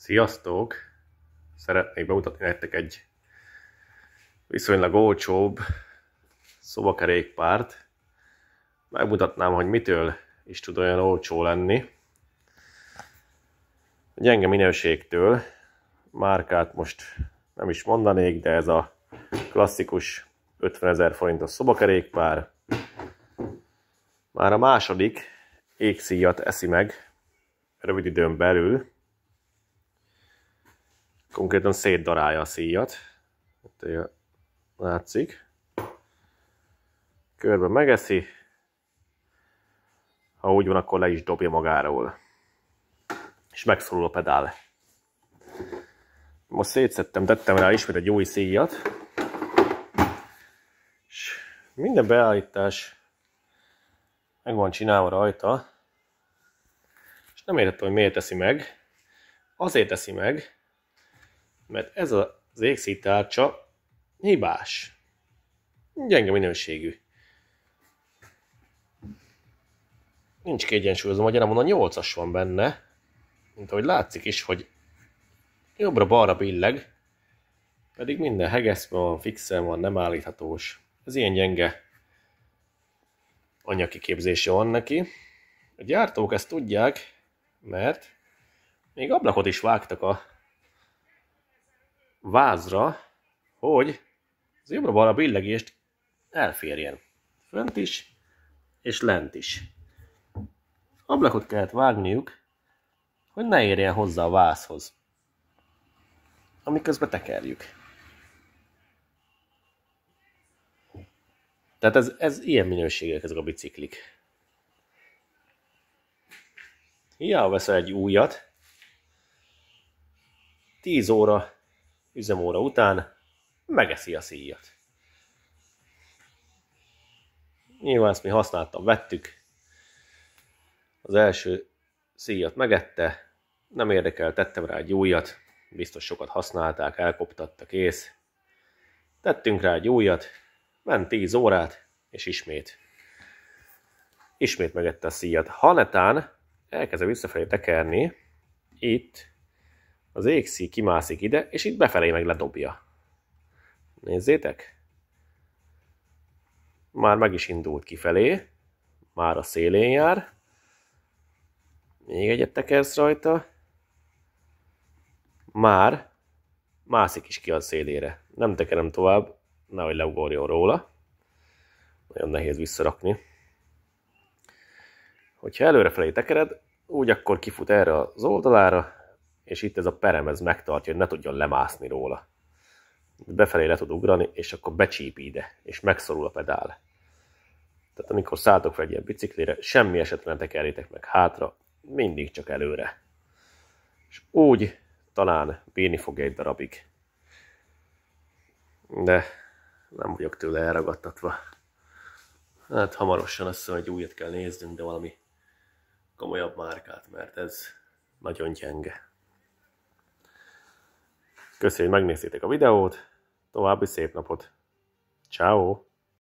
Sziasztok! Szeretnék bemutatni nektek egy viszonylag olcsóbb szobakerékpárt. Megmutatnám, hogy mitől is tud olyan olcsó lenni. A gyenge minőségtől márkát most nem is mondanék, de ez a klasszikus 50 ezer forintos szobakerékpár. Már a második égszíjat eszi meg rövid időn belül, konkrétan szétdarálja a szíjat. Itt látszik. Körbe megeszi. Ha úgy van, akkor le is dobja magáról. És megszorul a pedál. Most szétszettem, tettem rá ismét egy új szíjat. És minden beállítás meg van csinálva rajta. És nem értettem, hogy miért teszi meg. Azért teszi meg, mert ez az égszítárcsa hibás. Gyenge minőségű. Nincs kiegyensúlyozó magyarán, a 8-as van benne, mint ahogy látszik is, hogy jobbra-balra billeg, pedig minden hegeszben van, fixen van, nem állíthatós. Ez ilyen gyenge anyakiképzése van neki. A gyártók ezt tudják, mert még ablakot is vágtak a vázra, hogy az jobbra-balra billegést elférjen. Fönt is, és lent is. Ablakot kellett vágniuk, hogy ne érjen hozzá a vázhoz, amiközben tekerjük. Tehát ez, ez ilyen minőségek ezek a biciklik. Hiába veszel egy újat, 10 óra üzemóra után megeszi a szíjat. Nyilván ezt mi használtam, vettük. Az első szíjat megette, nem érdekel, tettem rá egy újat, biztos sokat használták, elkoptatta kész. Tettünk rá egy újat, ment 10 órát, és ismét. Ismét megette a szíjat. Hanetán, netán visszafelé tekerni, itt az égszí kimászik ide, és itt befelé meg ledobja. Nézzétek! Már meg is indult kifelé, már a szélén jár. Még egyet tekersz rajta. Már mászik is ki a szélére. Nem tekerem tovább, nehogy leugorjon róla. Nagyon nehéz visszarakni. Hogyha előrefelé tekered, úgy akkor kifut erre az oldalára, és itt ez a perem ez megtartja, hogy ne tudjon lemászni róla. Befelé le tud ugrani, és akkor becsíp ide, és megszorul a pedál. Tehát amikor szálltok fel egy ilyen biciklire, semmi esetben ne tekerjétek meg hátra, mindig csak előre. És úgy talán bírni fog egy darabig. De nem vagyok tőle elragadtatva. Hát hamarosan azt hiszem, hogy újat kell néznünk, de valami komolyabb márkát, mert ez nagyon gyenge. Köszönjük, hogy megnéztétek a videót, további szép napot! Ciao.